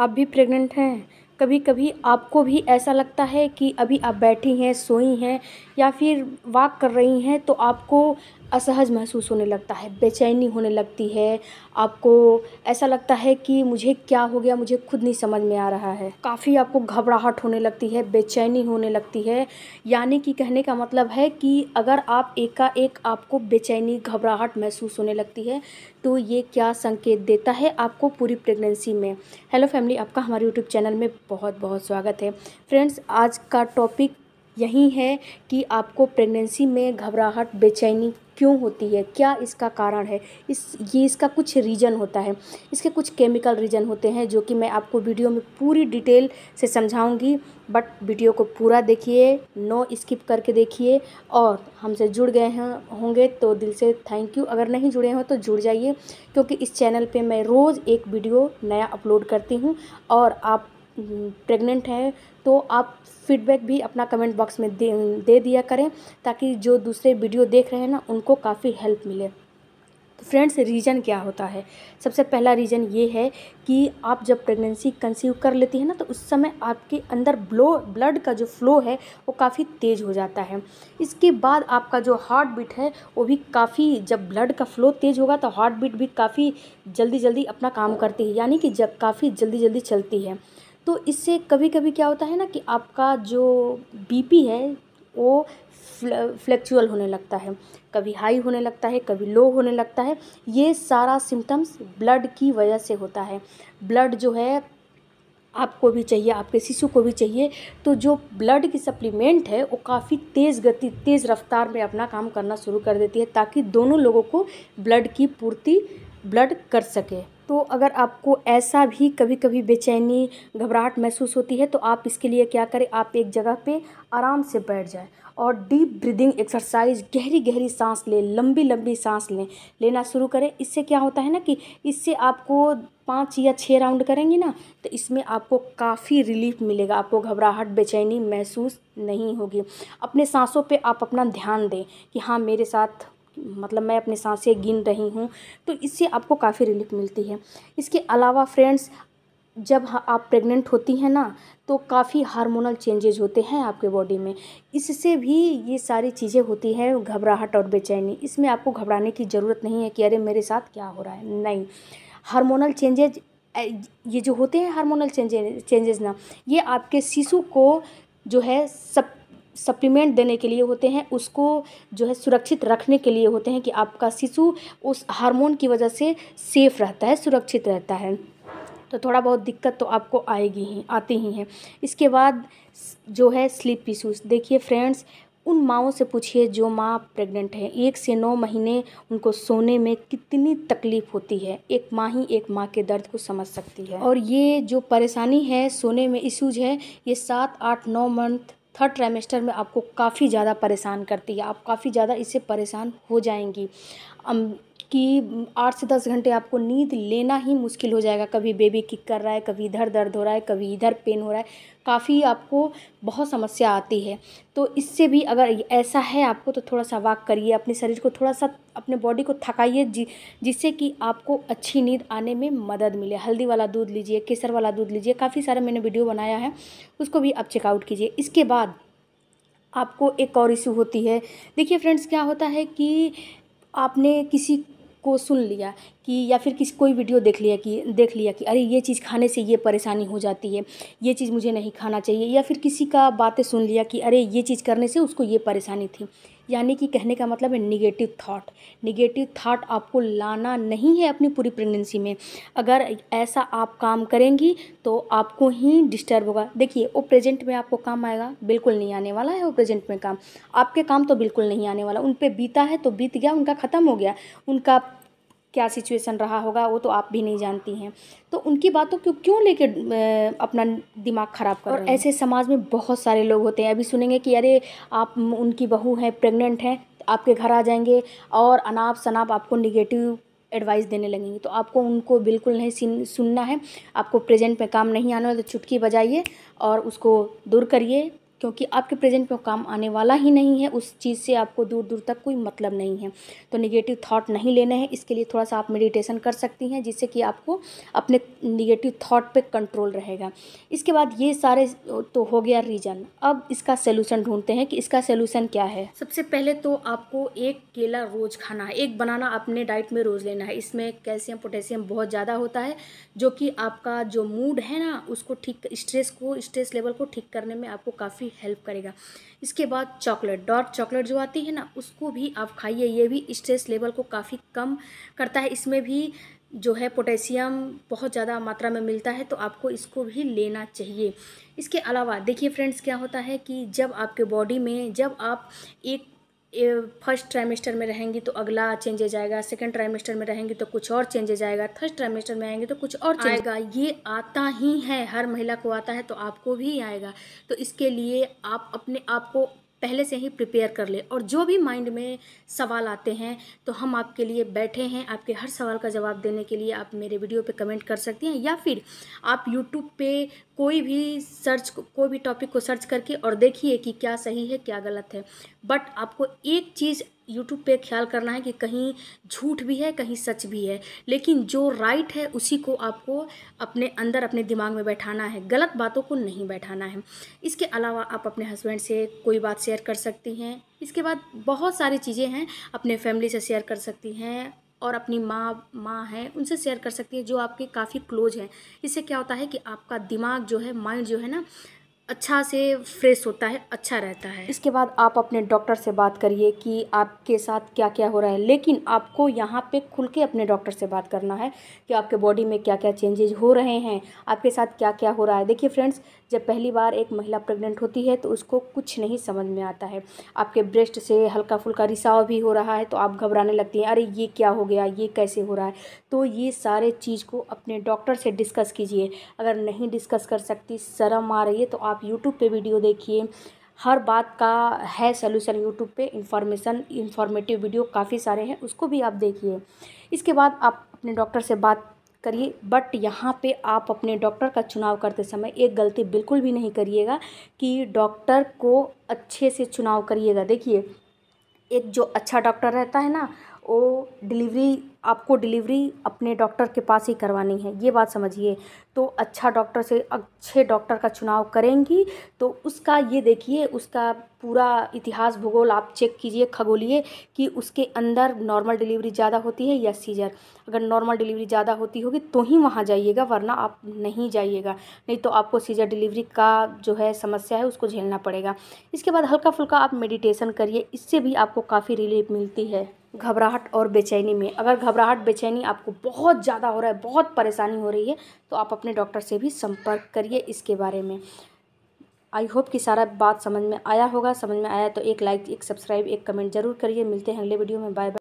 आप भी प्रेग्नेंट हैं कभी कभी आपको भी ऐसा लगता है कि अभी आप बैठी हैं सोई हैं या फिर वॉक कर रही हैं तो आपको असहज महसूस होने लगता है बेचैनी होने लगती है आपको ऐसा लगता है कि मुझे क्या हो गया मुझे खुद नहीं समझ में आ रहा है काफ़ी आपको घबराहट होने लगती है बेचैनी होने लगती है यानी कि कहने का मतलब है कि अगर आप एकाएक आपको बेचैनी घबराहट महसूस होने लगती है तो ये क्या संकेत देता है आपको पूरी प्रेगनेंसी में हेलो फैमिली आपका हमारे यूट्यूब चैनल में बहुत बहुत स्वागत है फ्रेंड्स आज का टॉपिक यही है कि आपको प्रेगनेंसी में घबराहट बेचैनी क्यों होती है क्या इसका कारण है इस ये इसका कुछ रीज़न होता है इसके कुछ केमिकल रीज़न होते हैं जो कि मैं आपको वीडियो में पूरी डिटेल से समझाऊंगी बट वीडियो को पूरा देखिए नो स्किप करके देखिए और हमसे जुड़ गए हैं होंगे तो दिल से थैंक यू अगर नहीं जुड़े हों तो जुड़ जाइए क्योंकि इस चैनल पर मैं रोज़ एक वीडियो नया अपलोड करती हूँ और आप प्रेग्नेंट हैं तो आप फीडबैक भी अपना कमेंट बॉक्स में दे दे दिया करें ताकि जो दूसरे वीडियो देख रहे हैं ना उनको काफ़ी हेल्प मिले तो फ्रेंड्स रीज़न क्या होता है सबसे पहला रीज़न ये है कि आप जब प्रेगनेंसी कंसीव कर लेती है ना तो उस समय आपके अंदर ब्लो ब्लड का जो फ्लो है वो काफ़ी तेज़ हो जाता है इसके बाद आपका जो हार्ट बीट है वो भी काफ़ी जब ब्लड का फ्लो तेज़ होगा तो हार्ट बीट भी काफ़ी जल्दी जल्दी अपना काम करती है यानी कि जब काफ़ी जल्दी जल्दी चलती है तो इससे कभी कभी क्या होता है ना कि आपका जो बी पी है वो फ्लैक्चुअल होने लगता है कभी हाई होने लगता है कभी लो होने लगता है ये सारा सिम्टम्स ब्लड की वजह से होता है ब्लड जो है आपको भी चाहिए आपके शिशु को भी चाहिए तो जो ब्लड की सप्लीमेंट है वो काफ़ी तेज़ गति तेज़ रफ्तार में अपना काम करना शुरू कर देती है ताकि दोनों लोगों को ब्लड की पूर्ति ब्लड कर सके तो अगर आपको ऐसा भी कभी कभी बेचैनी घबराहट महसूस होती है तो आप इसके लिए क्या करें आप एक जगह पे आराम से बैठ जाएं और डीप ब्रीदिंग एक्सरसाइज गहरी गहरी सांस लें लंबी लंबी सांस लें लेना शुरू करें इससे क्या होता है ना कि इससे आपको पाँच या छः राउंड करेंगी ना तो इसमें आपको काफ़ी रिलीफ मिलेगा आपको घबराहट बेचैनी महसूस नहीं होगी अपने सांसों पे आप अपना ध्यान दें कि हाँ मेरे साथ मतलब मैं अपनी सांसें गिन रही हूँ तो इससे आपको काफ़ी रिलीफ मिलती है इसके अलावा फ्रेंड्स जब आप प्रेग्नेंट होती हैं ना तो काफ़ी हार्मोनल चेंजेज होते हैं आपके बॉडी में इससे भी ये सारी चीज़ें होती हैं घबराहट और बेचैनी इसमें आपको घबराने की ज़रूरत नहीं है कि अरे मेरे साथ क्या हो रहा है नहीं हार्मोनल चेंजेज ये जो होते हैं हार्मोनल चेंजेज चेंजेज ना ये आपके शिशु को जो है सब सप्लीमेंट देने के लिए होते हैं उसको जो है सुरक्षित रखने के लिए होते हैं कि आपका शिशु उस हार्मोन की वजह से सेफ़ रहता है सुरक्षित रहता है तो थोड़ा बहुत दिक्कत तो आपको आएगी ही आती ही हैं इसके बाद जो है स्लीप इशूज़ देखिए फ्रेंड्स उन माओं से पूछिए जो माँ प्रेग्नेंट हैं एक से नौ महीने उनको सोने में कितनी तकलीफ़ होती है एक माँ ही एक माँ के दर्द को समझ सकती है और ये जो परेशानी है सोने में इशूज है ये सात आठ नौ मंथ थर्ड ट्रेमेस्टर में आपको काफ़ी ज़्यादा परेशान करती है आप काफ़ी ज़्यादा इससे परेशान हो जाएंगी कि आठ से दस घंटे आपको नींद लेना ही मुश्किल हो जाएगा कभी बेबी किक कर रहा है कभी इधर दर्द हो रहा है कभी इधर पेन हो रहा है काफ़ी आपको बहुत समस्या आती है तो इससे भी अगर ऐसा है आपको तो थोड़ा सा वाक करिए अपने शरीर को थोड़ा सा अपने बॉडी को थकाइए जि जिससे कि आपको अच्छी नींद आने में मदद मिले हल्दी वाला दूध लीजिए केसर वाला दूध लीजिए काफ़ी सारा मैंने वीडियो बनाया है उसको भी आप चेकआउट कीजिए इसके बाद आपको एक और इशू होती है देखिए फ्रेंड्स क्या होता है कि आपने किसी को सुन लिया कि या फिर किसी कोई वीडियो देख लिया कि देख लिया कि अरे ये चीज़ खाने से ये परेशानी हो जाती है ये चीज़ मुझे नहीं खाना चाहिए या फिर किसी का बातें सुन लिया कि अरे ये चीज़ करने से उसको ये परेशानी थी यानी कि कहने का मतलब है निगेटिव थाट निगेटिव थाट आपको लाना नहीं है अपनी पूरी प्रेगनेंसी में अगर ऐसा आप काम करेंगी तो आपको ही डिस्टर्ब होगा देखिए वो प्रेजेंट में आपको काम आएगा बिल्कुल नहीं आने वाला है वो प्रेजेंट में काम आपके काम तो बिल्कुल नहीं आने वाला उन पर बीता है तो बीत गया उनका ख़त्म हो गया उनका क्या सिचुएशन रहा होगा वो तो आप भी नहीं जानती हैं तो उनकी बातों को क्यों लेके अपना दिमाग ख़राब कर और ऐसे समाज में बहुत सारे लोग होते हैं अभी सुनेंगे कि अरे आप उनकी बहू हैं प्रेग्नेंट हैं तो आपके घर आ जाएंगे और अनाप शनाप आपको निगेटिव एडवाइस देने लगेंगे तो आपको उनको बिल्कुल नहीं सुनना है आपको प्रेजेंट में काम नहीं आना है तो चुटकी बजाइए और उसको दूर करिए क्योंकि आपके प्रेजेंट में काम आने वाला ही नहीं है उस चीज़ से आपको दूर दूर तक कोई मतलब नहीं है तो निगेटिव थॉट नहीं लेने हैं इसके लिए थोड़ा सा आप मेडिटेशन कर सकती हैं जिससे कि आपको अपने निगेटिव थॉट पे कंट्रोल रहेगा इसके बाद ये सारे तो हो गया रीजन अब इसका सोल्यूशन ढूंढते हैं कि इसका सोल्यूशन क्या है सबसे पहले तो आपको एक केला रोज़ खाना है एक बनाना अपने डाइट में रोज़ लेना है इसमें कैल्शियम पोटेशियम बहुत ज़्यादा होता है जो कि आपका जो मूड है ना उसको ठीक स्ट्रेस को स्ट्रेस लेवल को ठीक करने में आपको काफ़ी हेल्प करेगा इसके बाद चॉकलेट डार्क चॉकलेट जो आती है ना उसको भी आप खाइए ये भी स्ट्रेस लेवल को काफ़ी कम करता है इसमें भी जो है पोटेशियम बहुत ज़्यादा मात्रा में मिलता है तो आपको इसको भी लेना चाहिए इसके अलावा देखिए फ्रेंड्स क्या होता है कि जब आपके बॉडी में जब आप एक फर्स्ट ट्राइमेस्टर में रहेंगी तो अगला चेंजेज आएगा सेकंड ट्राइमेस्टर में रहेंगी तो कुछ और चेंजेज आएगा थर्ड ट्राइमेस्टर में आएंगे तो कुछ और आएगा ये आता ही है हर महिला को आता है तो आपको भी आएगा तो इसके लिए आप अपने आप को पहले से ही प्रिपेयर कर ले और जो भी माइंड में सवाल आते हैं तो हम आपके लिए बैठे हैं आपके हर सवाल का जवाब देने के लिए आप मेरे वीडियो पे कमेंट कर सकती हैं या फिर आप यूट्यूब पे कोई भी सर्च कोई भी टॉपिक को सर्च करके और देखिए कि क्या सही है क्या गलत है बट आपको एक चीज़ यूट्यूब पे ख्याल करना है कि कहीं झूठ भी है कहीं सच भी है लेकिन जो राइट है उसी को आपको अपने अंदर अपने दिमाग में बैठाना है गलत बातों को नहीं बैठाना है इसके अलावा आप अपने हस्बैंड से कोई बात शेयर कर सकती हैं इसके बाद बहुत सारी चीज़ें हैं अपने फैमिली से शेयर कर सकती हैं और अपनी माँ माँ हैं उनसे शेयर कर सकती हैं जो आपके काफ़ी क्लोज हैं इससे क्या होता है कि आपका दिमाग जो है माइंड जो है ना अच्छा से फ्रेश होता है अच्छा रहता है इसके बाद आप अपने डॉक्टर से बात करिए कि आपके साथ क्या क्या हो रहा है लेकिन आपको यहाँ पे खुल के अपने डॉक्टर से बात करना है कि आपके बॉडी में क्या क्या चेंजेज हो रहे हैं आपके साथ क्या क्या हो रहा है देखिए फ्रेंड्स जब पहली बार एक महिला प्रेग्नेंट होती है तो उसको कुछ नहीं समझ में आता है आपके ब्रेस्ट से हल्का फुल्का रिसाव भी हो रहा है तो आप घबराने लगती हैं अरे ये क्या हो गया ये कैसे हो रहा है तो ये सारे चीज़ को अपने डॉक्टर से डिस्कस कीजिए अगर नहीं डिस्कस कर सकती शर्म आ रही है तो आप आप यूट्यूब पे वीडियो देखिए हर बात का है सोल्यूशन यूट्यूब पे इंफॉर्मेशन इंफॉर्मेटिव वीडियो काफ़ी सारे हैं उसको भी आप देखिए इसके बाद आप अपने डॉक्टर से बात करिए बट यहाँ पे आप अपने डॉक्टर का चुनाव करते समय एक गलती बिल्कुल भी नहीं करिएगा कि डॉक्टर को अच्छे से चुनाव करिएगा देखिए एक जो अच्छा डॉक्टर रहता है ना वो डिलीवरी आपको डिलीवरी अपने डॉक्टर के पास ही करवानी है ये बात समझिए तो अच्छा डॉक्टर से अच्छे डॉक्टर का चुनाव करेंगी तो उसका ये देखिए उसका पूरा इतिहास भूगोल आप चेक कीजिए खगोलिए कि उसके अंदर नॉर्मल डिलीवरी ज़्यादा होती है या सीजर अगर नॉर्मल डिलीवरी ज़्यादा होती होगी तो ही वहाँ जाइएगा वरना आप नहीं जाइएगा नहीं तो आपको सीजर डिलीवरी का जो है समस्या है उसको झेलना पड़ेगा इसके बाद हल्का फुल्का आप मेडिटेशन करिए इससे भी आपको काफ़ी रिलीफ मिलती है घबराहट और बेचैनी में अगर घबराहट बेचैनी आपको बहुत ज़्यादा हो रहा है बहुत परेशानी हो रही है तो आप अपने डॉक्टर से भी संपर्क करिए इसके बारे में आई होप कि सारा बात समझ में आया होगा समझ में आया तो एक लाइक एक सब्सक्राइब एक कमेंट जरूर करिए मिलते हैं अगले वीडियो में बाय बाय